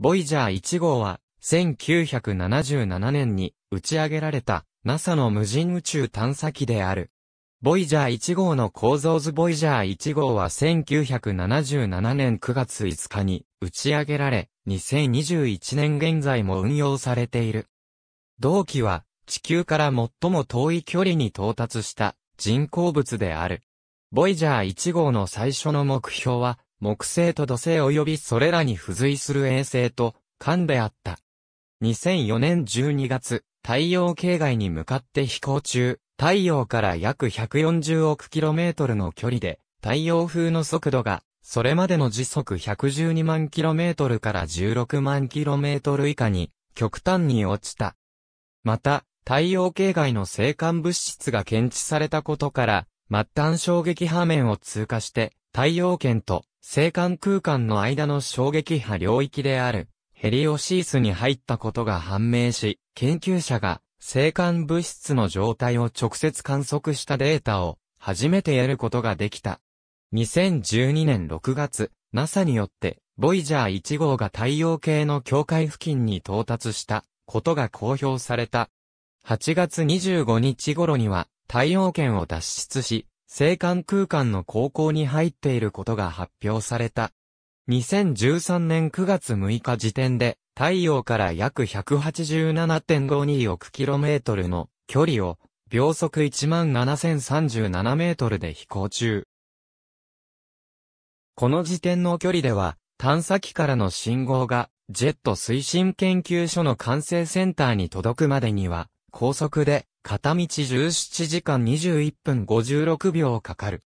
ボイジャー1号は、1977年に打ち上げられた NASA の無人宇宙探査機である。ボイジャー1号の構造図ボイジャー1号は1977年9月5日に打ち上げられ、2021年現在も運用されている。同期は地球から最も遠い距離に到達した人工物である。ボイジャー1号の最初の目標は木星と土星及びそれらに付随する衛星と、艦であった。2004年12月、太陽系外に向かって飛行中、太陽から約140億キロメートルの距離で、太陽風の速度が、それまでの時速112万キロメートルから16万キロメートル以下に、極端に落ちた。また、太陽系外の星還物質が検知されたことから、末端衝撃波面を通過して、太陽圏と星間空間の間の衝撃波領域である、ヘリオシースに入ったことが判明し、研究者が、星間物質の状態を直接観測したデータを、初めて得ることができた。2012年6月、NASA によって、ボイジャー1号が太陽系の境界付近に到達したことが公表された。8月25日頃には太陽圏を脱出し、青函空間の高校に入っていることが発表された。2013年9月6日時点で、太陽から約187.52億 km の距離を秒速17,037メートルで飛行中。この時点の距離では、探査機からの信号が、ジェット推進研究所の管制センターに届くまでには、高速で片道17時間21分56秒かかる。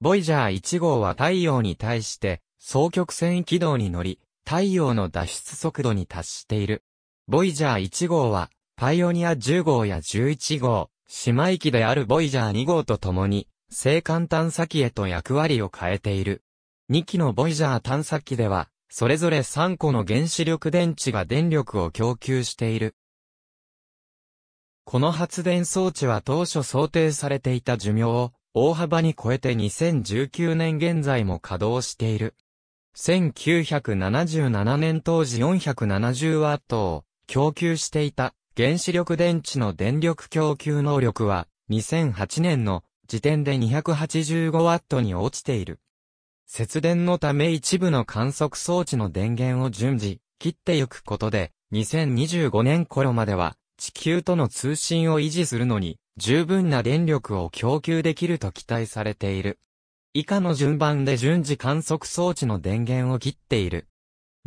ボイジャー1号は太陽に対して、双極線軌道に乗り、太陽の脱出速度に達している。ボイジャー1号は、パイオニア10号や11号、姉妹機であるボイジャー2号と共に、星間探査機へと役割を変えている。2機のボイジャー探査機では、それぞれ3個の原子力電池が電力を供給している。この発電装置は当初想定されていた寿命を大幅に超えて2019年現在も稼働している。1977年当時470ワットを供給していた原子力電池の電力供給能力は2008年の時点で285ワットに落ちている。節電のため一部の観測装置の電源を順次切ってゆくことで2025年頃までは地球との通信を維持するのに、十分な電力を供給できると期待されている。以下の順番で順次観測装置の電源を切っている。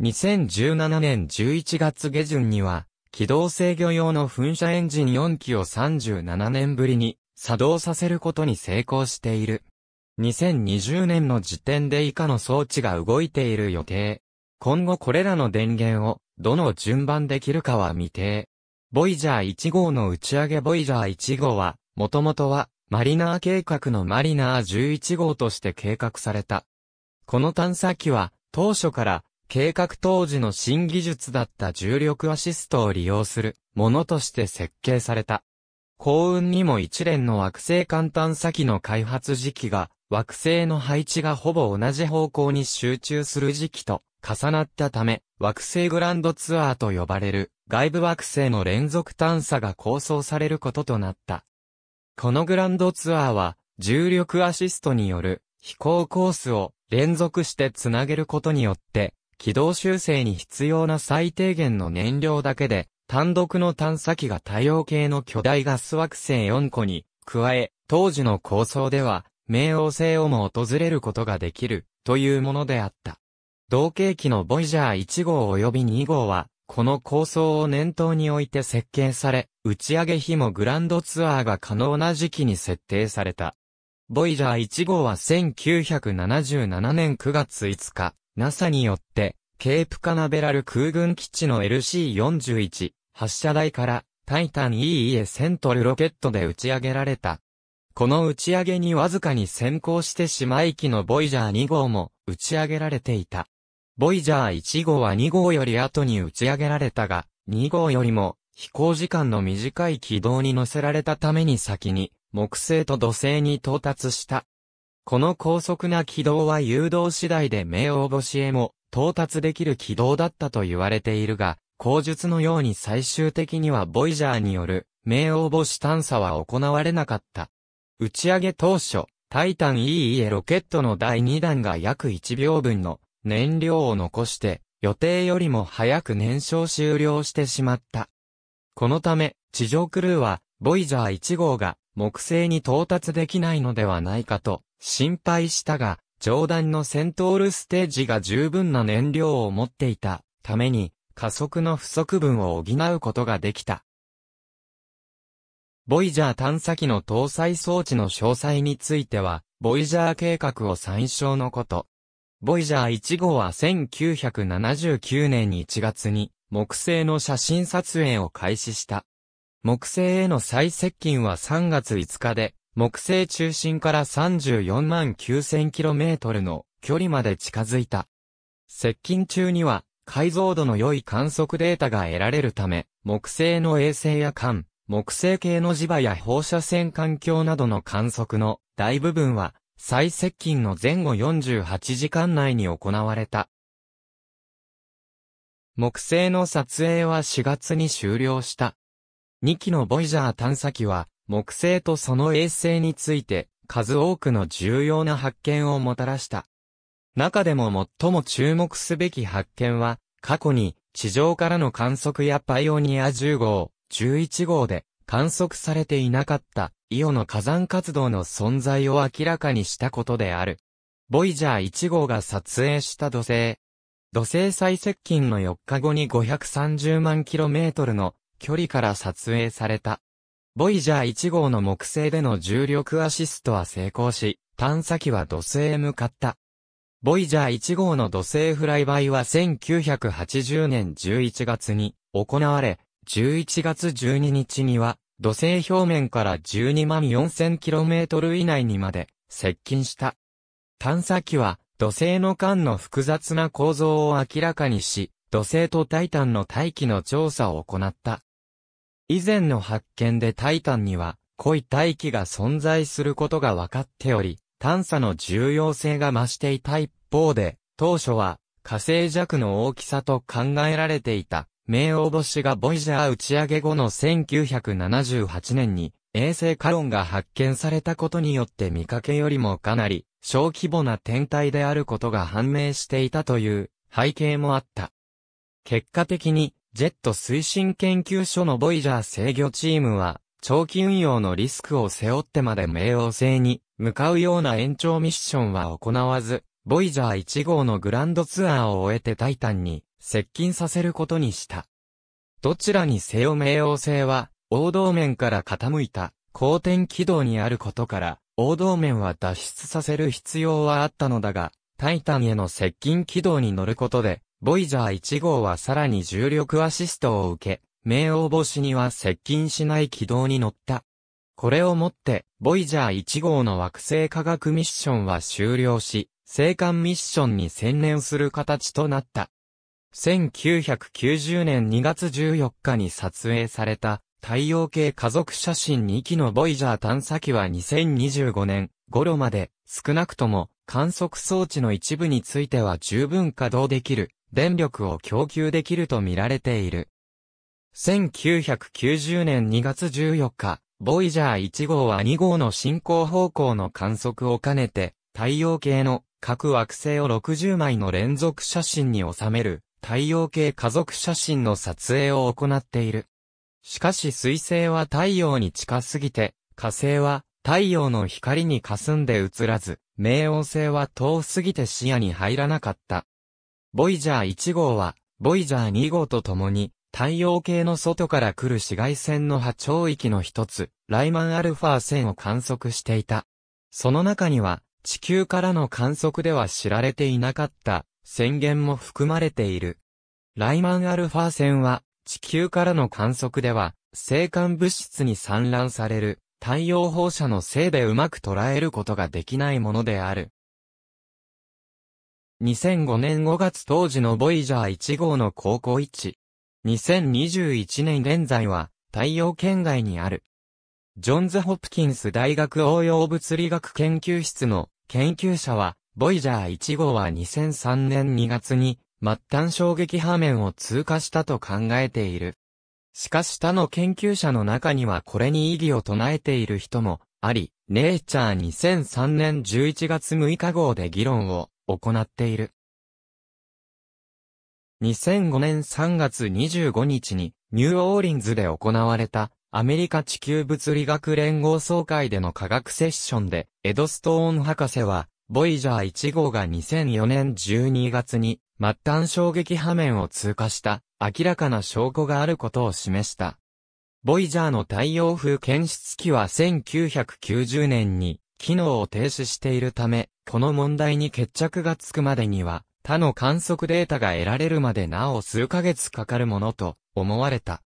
2017年11月下旬には、機動制御用の噴射エンジン4機を37年ぶりに作動させることに成功している。2020年の時点で以下の装置が動いている予定。今後これらの電源をどの順番できるかは未定。ボイジャー1号の打ち上げボイジャー1号は、もともとは、マリナー計画のマリナー11号として計画された。この探査機は、当初から、計画当時の新技術だった重力アシストを利用するものとして設計された。幸運にも一連の惑星間探査機の開発時期が惑星の配置がほぼ同じ方向に集中する時期と重なったため惑星グランドツアーと呼ばれる外部惑星の連続探査が構想されることとなった。このグランドツアーは、重力アシストによる飛行コースを連続してつなげることによって、軌道修正に必要な最低限の燃料だけで、単独の探査機が太陽系の巨大ガス惑星4個に加え、当時の構想では、冥王星をも訪れることができるというものであった。同型機のボイジャー1号及び2号は、この構想を念頭において設計され、打ち上げ日もグランドツアーが可能な時期に設定された。ボイジャー1号は1977年9月5日、NASA によって、ケープカナベラル空軍基地の LC41 発射台からタイタン EE a セントルロケットで打ち上げられた。この打ち上げにわずかに先行して島妹機のボイジャー2号も打ち上げられていた。ボイジャー1号は2号より後に打ち上げられたが、2号よりも飛行時間の短い軌道に乗せられたために先に木星と土星に到達した。この高速な軌道は誘導次第で冥王星へも到達できる軌道だったと言われているが、口述のように最終的にはボイジャーによる冥王星探査は行われなかった。打ち上げ当初、タイタン EE ロケットの第2弾が約1秒分の燃料を残して、予定よりも早く燃焼終了してしまった。このため、地上クルーは、ボイジャー1号が木星に到達できないのではないかと心配したが、上段のセントールステージが十分な燃料を持っていたために加速の不足分を補うことができた。ボイジャー探査機の搭載装置の詳細については、ボイジャー計画を参照のこと。ボイジャー1号は1979年1月に木星の写真撮影を開始した。木星への最接近は3月5日で、木星中心から34万 9000km の距離まで近づいた。接近中には解像度の良い観測データが得られるため、木星の衛星や間、木星系の磁場や放射線環境などの観測の大部分は最接近の前後48時間内に行われた。木星の撮影は4月に終了した。2機のボイジャー探査機は、木星とその衛星について、数多くの重要な発見をもたらした。中でも最も注目すべき発見は、過去に地上からの観測やパイオニア10号、11号で観測されていなかったイオの火山活動の存在を明らかにしたことである。ボイジャー1号が撮影した土星。土星最接近の4日後に530万キロメートルの距離から撮影された。ボイジャー1号の木星での重力アシストは成功し、探査機は土星へ向かった。ボイジャー1号の土星フライバイは1980年11月に行われ、11月12日には土星表面から12万 4000km 以内にまで接近した。探査機は土星の間の複雑な構造を明らかにし、土星とタイタンの大気の調査を行った。以前の発見でタイタンには濃い大気が存在することが分かっており、探査の重要性が増していた一方で、当初は火星弱の大きさと考えられていた。冥王星がボイジャー打ち上げ後の1978年に衛星カロンが発見されたことによって見かけよりもかなり小規模な天体であることが判明していたという背景もあった。結果的にジェット推進研究所のボイジャー制御チームは長期運用のリスクを背負ってまで冥王星に向かうような延長ミッションは行わず、ボイジャー1号のグランドツアーを終えてタイタンに接近させることにした。どちらにせよ冥王星は、王道面から傾いた、公転軌道にあることから、王道面は脱出させる必要はあったのだが、タイタンへの接近軌道に乗ることで、ボイジャー1号はさらに重力アシストを受け、冥王星には接近しない軌道に乗った。これをもって、ボイジャー1号の惑星科学ミッションは終了し、星間ミッションに専念する形となった。1990年2月14日に撮影された太陽系家族写真2機のボイジャー探査機は2025年頃まで少なくとも観測装置の一部については十分稼働できる電力を供給できると見られている。1990年2月14日、ボイジャー1号は2号の進行方向の観測を兼ねて太陽系の各惑星を60枚の連続写真に収める太陽系家族写真の撮影を行っている。しかし水星は太陽に近すぎて、火星は太陽の光に霞んで映らず、冥王星は遠すぎて視野に入らなかった。ボイジャー1号は、ボイジャー2号と共に、太陽系の外から来る紫外線の波長域の一つ、ライマンアルファ線を観測していた。その中には、地球からの観測では知られていなかった、宣言も含まれている。ライマンアルファ線は、地球からの観測では、星間物質に散乱される、太陽放射のせいでうまく捉えることができないものである。2005年5月当時のボイジャー1号の航行位置。2021年現在は、太陽圏外にある。ジョンズ・ホプキンス大学応用物理学研究室の研究者は、ボイジャー1号は2003年2月に末端衝撃波面を通過したと考えている。しかし他の研究者の中にはこれに異議を唱えている人もあり、ネイチャー2003年11月6日号で議論を行っている。2005年3月25日にニューオーリンズで行われたアメリカ地球物理学連合総会での科学セッションでエドストーン博士はボイジャー1号が2004年12月に末端衝撃波面を通過した明らかな証拠があることを示した。ボイジャーの太陽風検出機は1990年に機能を停止しているため、この問題に決着がつくまでには他の観測データが得られるまでなお数ヶ月かかるものと思われた。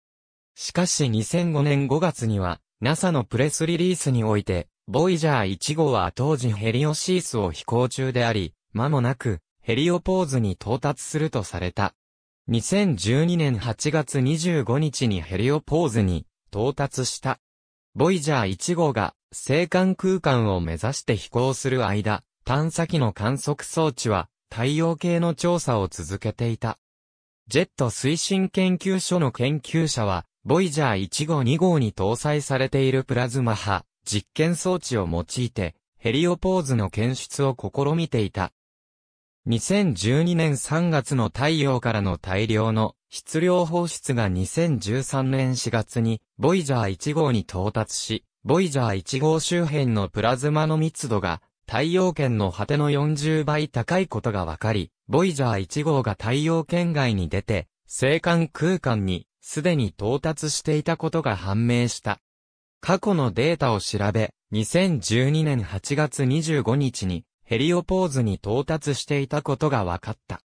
しかし2005年5月には NASA のプレスリリースにおいてボイジャー1号は当時ヘリオシースを飛行中であり、間もなくヘリオポーズに到達するとされた。2012年8月25日にヘリオポーズに到達した。ボイジャー1号が星間空間を目指して飛行する間、探査機の観測装置は太陽系の調査を続けていた。ジェット推進研究所の研究者は、ボイジャー1号2号に搭載されているプラズマ波、実験装置を用いて、ヘリオポーズの検出を試みていた。2012年3月の太陽からの大量の質量放出が2013年4月に、ボイジャー1号に到達し、ボイジャー1号周辺のプラズマの密度が、太陽圏の果ての40倍高いことが分かり、ボイジャー1号が太陽圏外に出て、星間空間にすでに到達していたことが判明した。過去のデータを調べ、2012年8月25日にヘリオポーズに到達していたことが分かった。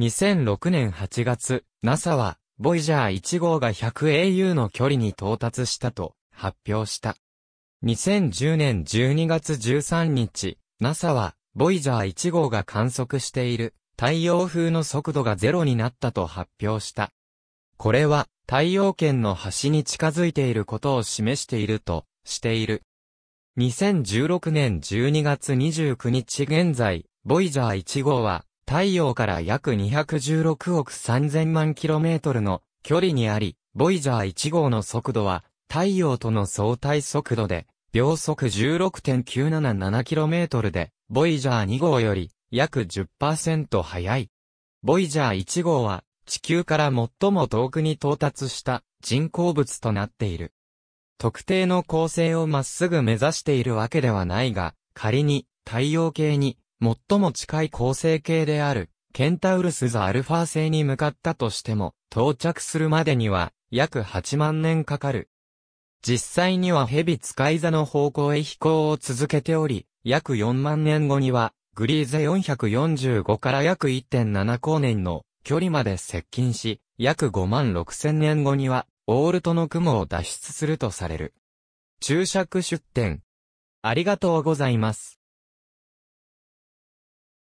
2006年8月、NASA は、ボイジャー1号が 100au の距離に到達したと発表した。2010年12月13日、NASA は、ボイジャー1号が観測している太陽風の速度がゼロになったと発表した。これは太陽圏の端に近づいていることを示しているとしている。2016年12月29日現在、ボイジャー1号は太陽から約216億3000万キロメートルの距離にあり、ボイジャー1号の速度は太陽との相対速度で秒速 16.977km で、ボイジャー2号より約10%速い。ボイジャー1号は地球から最も遠くに到達した人工物となっている。特定の恒星をまっすぐ目指しているわけではないが、仮に太陽系に最も近い恒星系であるケンタウルスザアルファ星に向かったとしても、到着するまでには約8万年かかる。実際にはヘビ使い座の方向へ飛行を続けており、約4万年後には、グリーゼ445から約1.7光年の距離まで接近し、約5万6千年後には、オールトの雲を脱出するとされる。注釈出典。ありがとうございます。